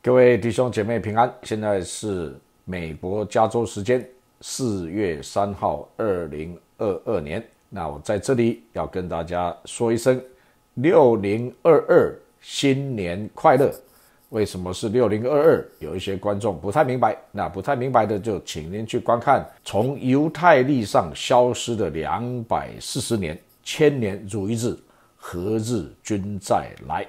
各位弟兄姐妹平安，现在是美国加州时间四月三号，二零二二年。那我在这里要跟大家说一声，六零二二新年快乐。为什么是六零二二？有一些观众不太明白，那不太明白的就请您去观看《从犹太历上消失的两百四十年》，千年如一日，何日君再来？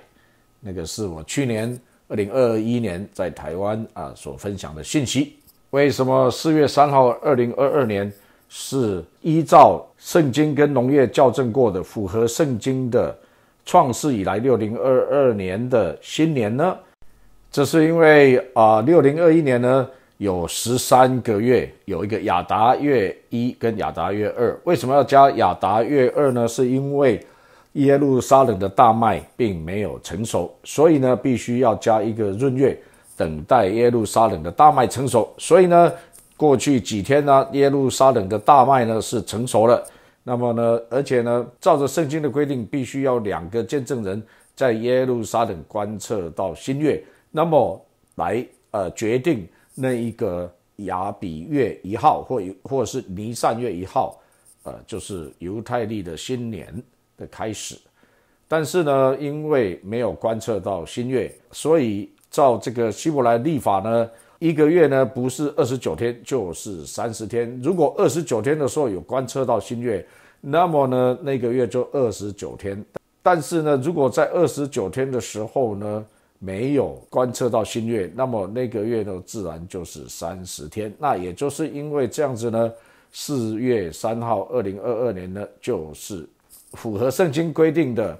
那个是我去年。二零二一年在台湾啊所分享的信息，为什么四月三号二零二二年是依照圣经跟农业校正过的，符合圣经的创世以来六零二二年的新年呢？这是因为啊六零二一年呢有十三个月，有一个亚达月一跟亚达月二，为什么要加亚达月二呢？是因为耶路撒冷的大麦并没有成熟，所以呢，必须要加一个闰月，等待耶路撒冷的大麦成熟。所以呢，过去几天呢，耶路撒冷的大麦呢是成熟了。那么呢，而且呢，照着圣经的规定，必须要两个见证人在耶路撒冷观测到新月，那么来呃决定那一个亚比月一号或或是尼散月一号，呃，就是犹太历的新年。的开始，但是呢，因为没有观测到新月，所以照这个希伯来历法呢，一个月呢不是二十九天就是三十天。如果二十九天的时候有观测到新月，那么呢，那个月就二十九天。但是呢，如果在二十九天的时候呢没有观测到新月，那么那个月呢自然就是三十天。那也就是因为这样子呢，四月三号，二零二二年呢就是。符合圣经规定的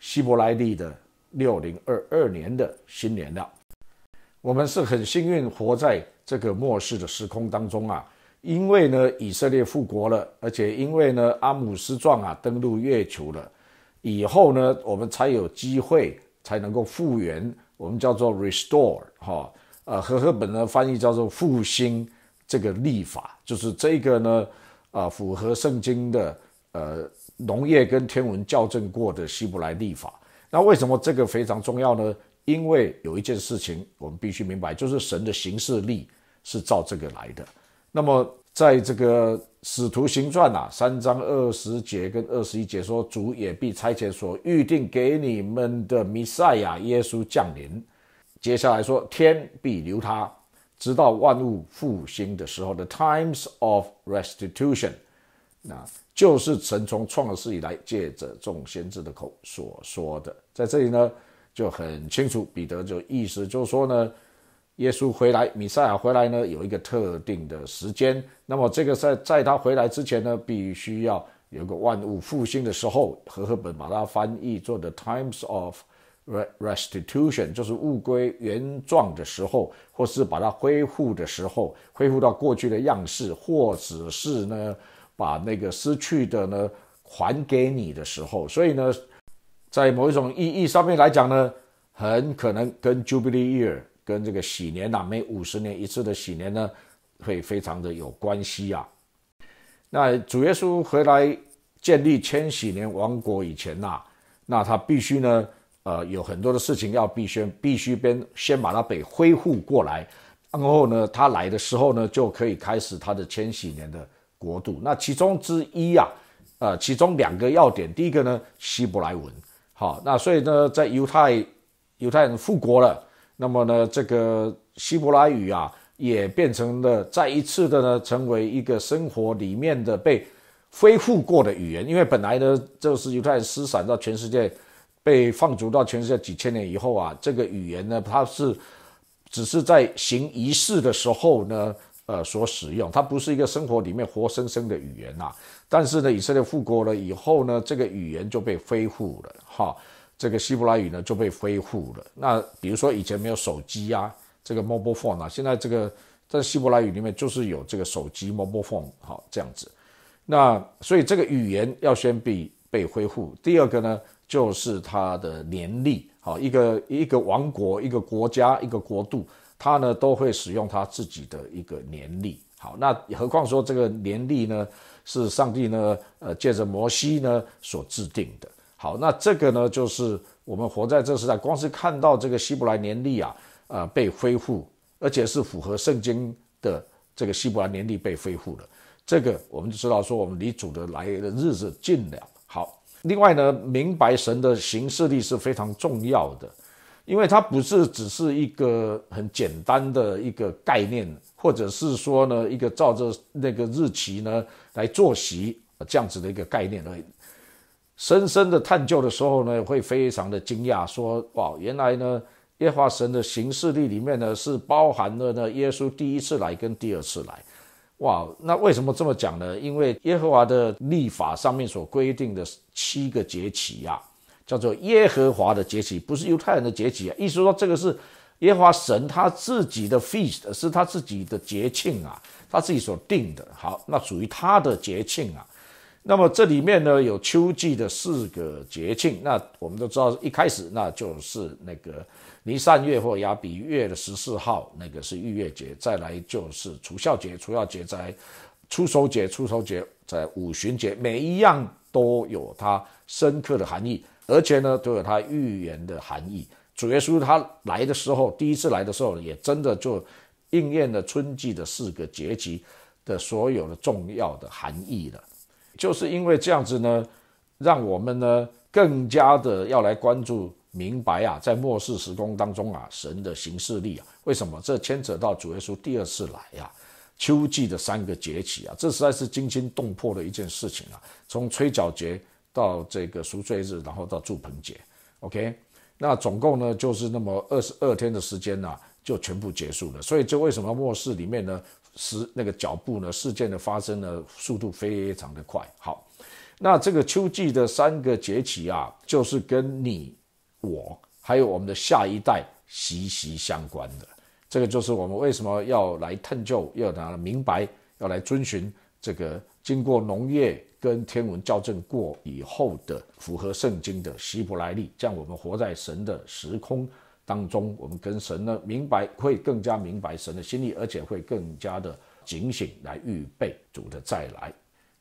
希伯来历的六零二二年的新年了，我们是很幸运活在这个末世的时空当中啊！因为呢，以色列复国了，而且因为呢，阿姆斯壮啊登陆月球了以后呢，我们才有机会才能够复原我们叫做 restore 哈呃和赫本的翻译叫做复兴这个立法，就是这个呢啊符合圣经的呃。农业跟天文校正过的希伯来历法，那为什么这个非常重要呢？因为有一件事情我们必须明白，就是神的行事力是照这个来的。那么，在这个使徒行传呐，三章二十节跟二十一节说，主也必差遣所预定给你们的弥赛亚耶稣降临。接下来说，天必留他，直到万物复兴的时候，the times of restitution。那就是神从创世以来，借着众先知的口所说的。在这里呢，就很清楚，彼得就意思就是说呢，耶稣回来，米赛亚回来呢，有一个特定的时间。那么这个在在他回来之前呢，必须要有个万物复兴的时候。和合本把它翻译做的 times of restitution，就是物归原状的时候，或是把它恢复的时候，恢复到过去的样式，或者是呢？把那个失去的呢还给你的时候，所以呢，在某一种意义上面来讲呢，很可能跟 jubilee year，跟这个喜年呐，每五十年一次的喜年呢，会非常的有关系啊。那主耶稣回来建立千禧年王国以前呐，那他必须呢，呃，有很多的事情要必先，必须边先把它给恢复过来，然后呢，他来的时候呢，就可以开始他的千禧年的。国度那其中之一呀，呃，其中两个要点，第一个呢，希伯来文。好，那所以呢，在犹太犹太人复国了，那么呢，这个希伯来语啊，也变成了再一次的呢，成为一个生活里面的被恢复过的语言。因为本来呢，就是犹太人失散到全世界，被放逐到全世界几千年以后啊，这个语言呢，它是只是在行仪式的时候呢。呃，所使用它不是一个生活里面活生生的语言呐。但是呢，以色列复国了以后呢，这个语言就被恢复了哈。这个希伯来语呢就被恢复了。那比如说以前没有手机呀，这个 mobile phone 啊，现在这个在希伯来语里面就是有这个手机 mobile phone 好这样子。那所以这个语言要先被被恢复。第二个呢，就是它的年历好，一个一个王国，一个国家，一个国度。他呢都会使用他自己的一个年历，好，那何况说这个年历呢是上帝呢呃借着摩西呢所制定的，好，那这个呢就是我们活在这时代，光是看到这个希伯来年历啊，呃被恢复，而且是符合圣经的这个希伯来年历被恢复了，这个我们就知道说我们离主的来的日子近了。好，另外呢明白神的行事历是非常重要的。因为它不是只是一个很简单的一个概念，或者是说呢，一个照着那个日期呢来做席这样子的一个概念而已。深深的探究的时候呢，会非常的惊讶，说哇，原来呢，耶和华神的行事历里面呢是包含了呢耶稣第一次来跟第二次来。哇，那为什么这么讲呢？因为耶和华的历法上面所规定的七个节期呀。叫做耶和华的节期，不是犹太人的节期啊。意思说，这个是耶和华神他自己的 feast，是他自己的节庆啊，他自己所定的。好，那属于他的节庆啊。那么这里面呢，有秋季的四个节庆。那我们都知道，一开始那就是那个尼散月或亚比月的十四号，那个是逾越节；再来就是除孝节，除孝节在初收节，初收节在五旬节，每一样都有它深刻的含义。而且呢，都有他预言的含义。主耶稣他来的时候，第一次来的时候，也真的就应验了春季的四个节气的所有的重要的含义了。就是因为这样子呢，让我们呢更加的要来关注、明白啊，在末世时空当中啊，神的行事力啊，为什么这牵扯到主耶稣第二次来啊，秋季的三个节气啊，这实在是惊心动魄的一件事情啊，从吹角节。到这个熟睡日，然后到祝盆节，OK，那总共呢就是那么二十二天的时间呢，就全部结束了。所以，就为什么末世里面呢，时那个脚步呢，事件的发生呢，速度非常的快。好，那这个秋季的三个节气啊，就是跟你、我还有我们的下一代息息相关的。这个就是我们为什么要来探究，要拿来明白，要来遵循这个经过农业。跟天文校正过以后的符合圣经的希伯来历，这样我们活在神的时空当中，我们跟神呢明白会更加明白神的心意，而且会更加的警醒来预备主的再来。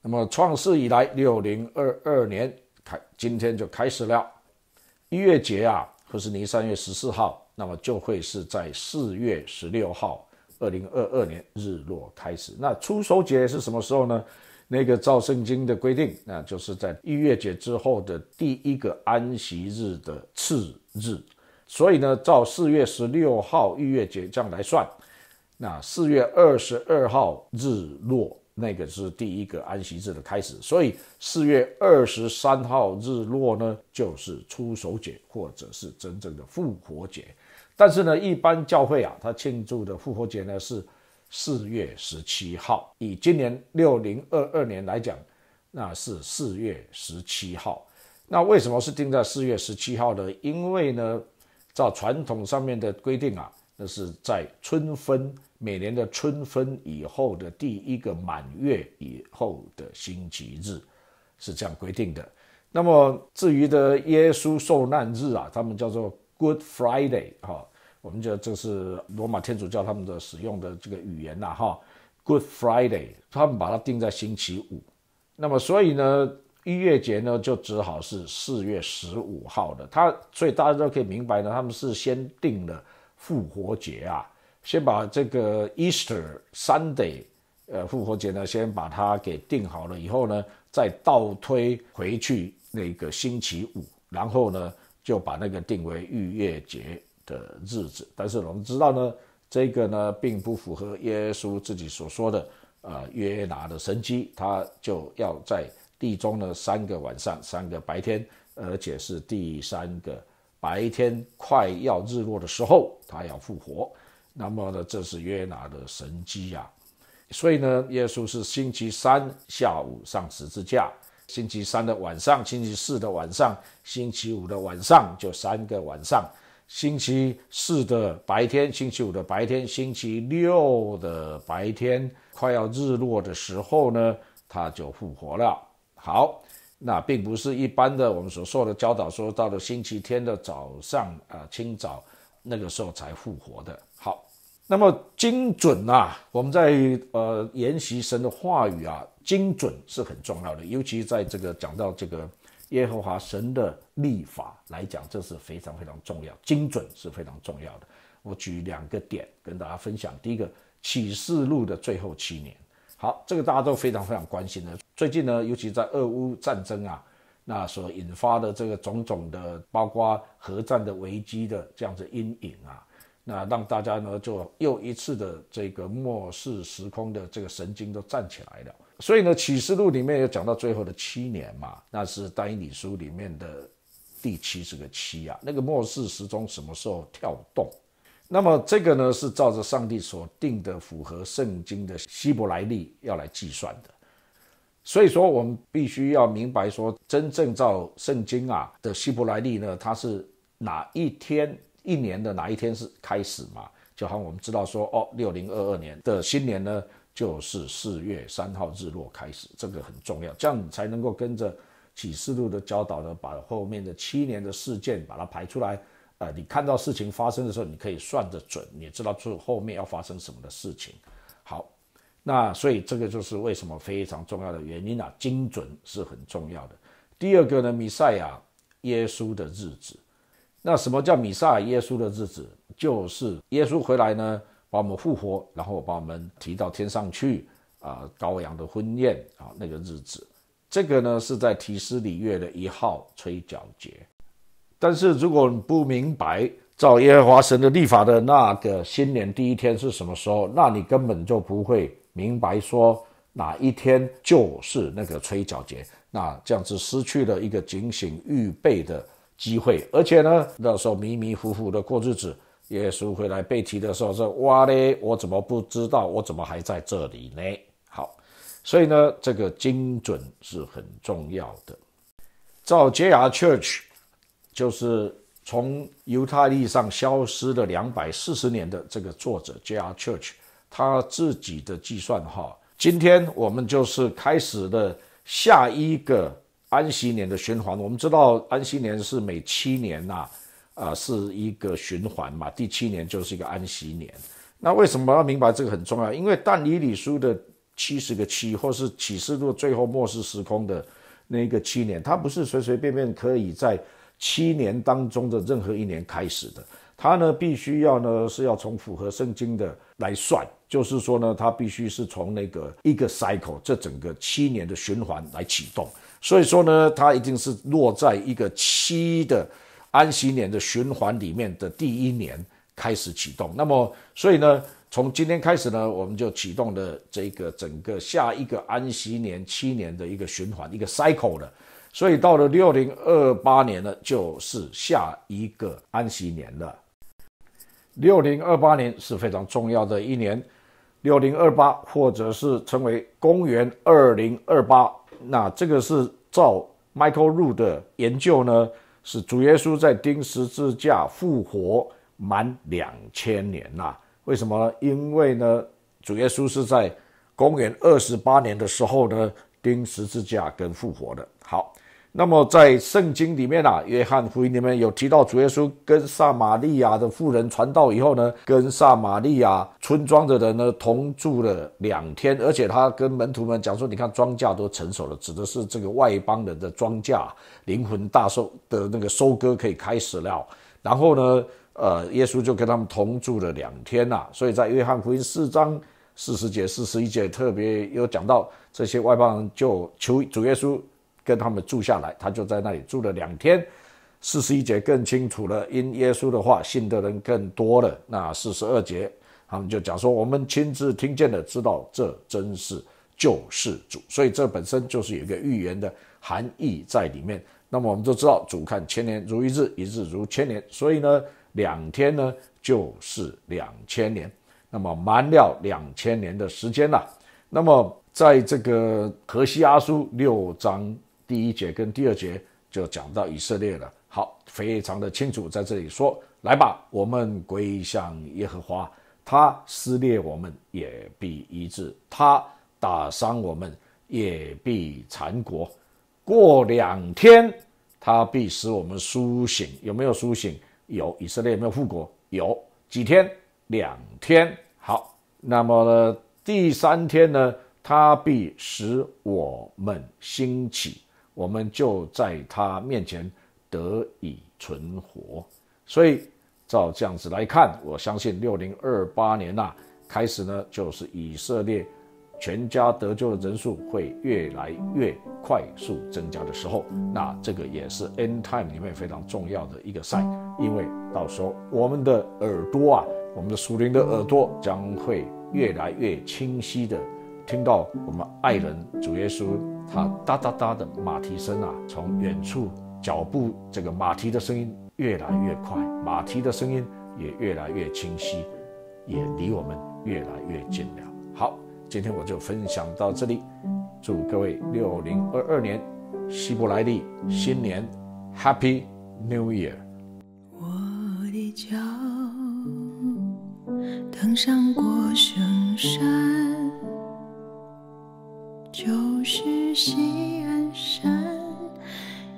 那么创世以来六零二二年开，今天就开始了。一月节啊，或是尼三月十四号，那么就会是在四月十六号，二零二二年日落开始。那出手节是什么时候呢？那个照圣经的规定，那就是在逾越节之后的第一个安息日的次日，所以呢，照四月十六号逾越节这样来算，那四月二十二号日落，那个是第一个安息日的开始，所以四月二十三号日落呢，就是出手节，或者是真正的复活节。但是呢，一般教会啊，他庆祝的复活节呢是。四月十七号，以今年六零二二年来讲，那是四月十七号。那为什么是定在四月十七号呢？因为呢，照传统上面的规定啊，那是在春分，每年的春分以后的第一个满月以后的星期日，是这样规定的。那么至于的耶稣受难日啊，他们叫做 Good Friday 啊。我们就这是罗马天主教他们的使用的这个语言呐，哈，Good Friday，他们把它定在星期五，那么所以呢，逾越节呢就只好是四月十五号的，他所以大家都可以明白呢，他们是先定了复活节啊，先把这个 Easter Sunday，呃，复活节呢先把它给定好了以后呢，再倒推回去那个星期五，然后呢就把那个定为逾越节。的日子，但是我们知道呢，这个呢并不符合耶稣自己所说的呃约拿的神机，他就要在地中呢三个晚上，三个白天，而且是第三个白天快要日落的时候，他要复活。那么呢，这是约拿的神机呀，所以呢，耶稣是星期三下午上十字架，星期三的晚上，星期四的晚上，星期五的晚上，就三个晚上。星期四的白天，星期五的白天，星期六的白天，快要日落的时候呢，它就复活了。好，那并不是一般的我们所说的教导说到了星期天的早上啊，清早那个时候才复活的。好，那么精准啊，我们在呃研习神的话语啊，精准是很重要的，尤其在这个讲到这个。耶和华神的立法来讲，这是非常非常重要，精准是非常重要的。我举两个点跟大家分享。第一个，启示录的最后七年，好，这个大家都非常非常关心的。最近呢，尤其在俄乌战争啊，那所引发的这个种种的，包括核战的危机的这样子阴影啊。那让大家呢就又一次的这个末世时空的这个神经都站起来了。所以呢，《启示录》里面有讲到最后的七年嘛，那是《大英理书》里面的第七十个七啊。那个末世时钟什么时候跳动？那么这个呢是照着上帝所定的、符合圣经的希伯来历要来计算的。所以说，我们必须要明白说，真正照圣经啊的希伯来历呢，它是哪一天？一年的哪一天是开始嘛？就好，像我们知道说，哦，六零二二年的新年呢，就是四月三号日落开始，这个很重要，这样才能够跟着启示录的教导呢，把后面的七年的事件把它排出来。呃，你看到事情发生的时候，你可以算得准，你知道出后面要发生什么的事情。好，那所以这个就是为什么非常重要的原因啊，精准是很重要的。第二个呢，弥赛亚耶稣的日子。那什么叫米撒耶稣的日子？就是耶稣回来呢，把我们复活，然后把我们提到天上去啊，羔羊的婚宴啊，那个日子。这个呢是在提斯里月的一号吹角节。但是如果你不明白照耶和华神的立法的那个新年第一天是什么时候，那你根本就不会明白说哪一天就是那个吹角节。那这样子失去了一个警醒预备的。机会，而且呢，那时候迷迷糊糊的过日子。耶稣回来被提的时候说：“哇嘞，我怎么不知道？我怎么还在这里呢？”好，所以呢，这个精准是很重要的。照 J.R. Church，就是从犹太历上消失了两百四十年的这个作者 J.R. Church，他自己的计算哈。今天我们就是开始了下一个。安息年的循环，我们知道安息年是每七年呐，啊，是一个循环嘛。第七年就是一个安息年。那为什么要明白这个很重要？因为但以理书的七十个七，或是启示录最后末世时空的那个七年，它不是随随便便可以在七年当中的任何一年开始的。它呢，必须要呢是要从符合圣经的来算，就是说呢，它必须是从那个一个 cycle 这整个七年的循环来启动。所以说呢，它一定是落在一个七的安息年的循环里面的第一年开始启动。那么，所以呢，从今天开始呢，我们就启动了这个整个下一个安息年七年的一个循环一个 cycle 了。所以到了六零二八年呢，就是下一个安息年了。六零二八年是非常重要的一年，六零二八，或者是称为公元二零二八。那这个是照 Michael r u d 的研究呢，是主耶稣在钉十字架复活满两千年呐，为什么呢？因为呢，主耶稣是在公元二十八年的时候呢，钉十字架跟复活的。好。那么在圣经里面啊，约翰福音里面有提到主耶稣跟撒玛利亚的妇人传道以后呢，跟撒玛利亚村庄的人呢同住了两天，而且他跟门徒们讲说：“你看庄稼都成熟了”，指的是这个外邦人的庄稼，灵魂大收的那个收割可以开始了。然后呢，呃，耶稣就跟他们同住了两天啊，所以在约翰福音四章四十节、四十一节特别有讲到，这些外邦人就求主耶稣。跟他们住下来，他就在那里住了两天。四十一节更清楚了，因耶稣的话，信的人更多了。那四十二节，他们就讲说，我们亲自听见的，知道这真是救世主。所以这本身就是有一个预言的含义在里面。那么我们都知道，主看千年如一日，一日如千年。所以呢，两天呢就是两千年，那么满了两千年的时间了。那么在这个河西阿书六章。第一节跟第二节就讲到以色列了。好，非常的清楚，在这里说：“来吧，我们归向耶和华。他撕裂我们，也必医治；他打伤我们，也必残国。过两天，他必使我们苏醒。有没有苏醒？有以色列没有复国？有几天？两天。好，那么第三天呢？他必使我们兴起。”我们就在他面前得以存活，所以照这样子来看，我相信六零二八年呐开始呢，就是以色列全家得救的人数会越来越快速增加的时候。那这个也是 End Time 里面非常重要的一个 sign，因为到时候我们的耳朵啊，我们的属灵的耳朵将会越来越清晰的听到我们爱人主耶稣。他哒哒哒的马蹄声啊，从远处脚步这个马蹄的声音越来越快，马蹄的声音也越来越清晰，也离我们越来越近了。好，今天我就分享到这里，祝各位六零二二年希伯来历新年 Happy New Year！我的脚登上过山，就。是西安山，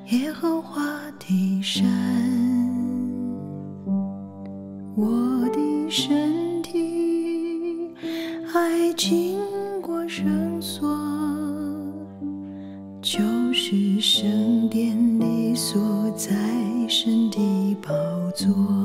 耶和华的山。我的身体还经过绳索，就是圣殿里所在神的宝座。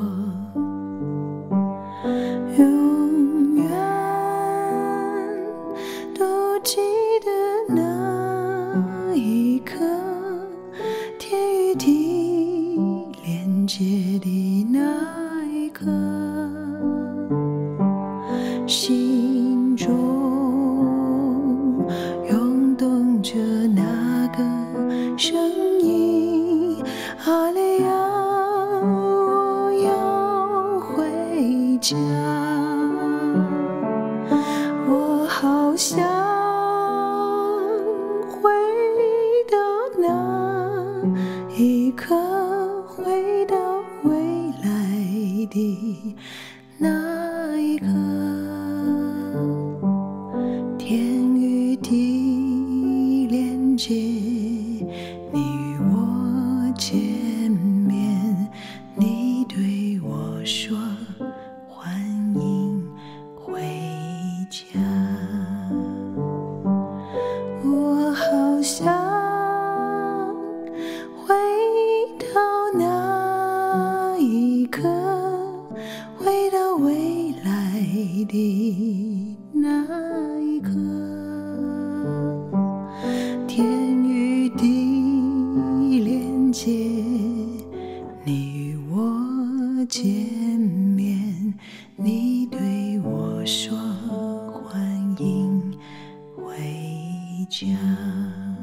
家。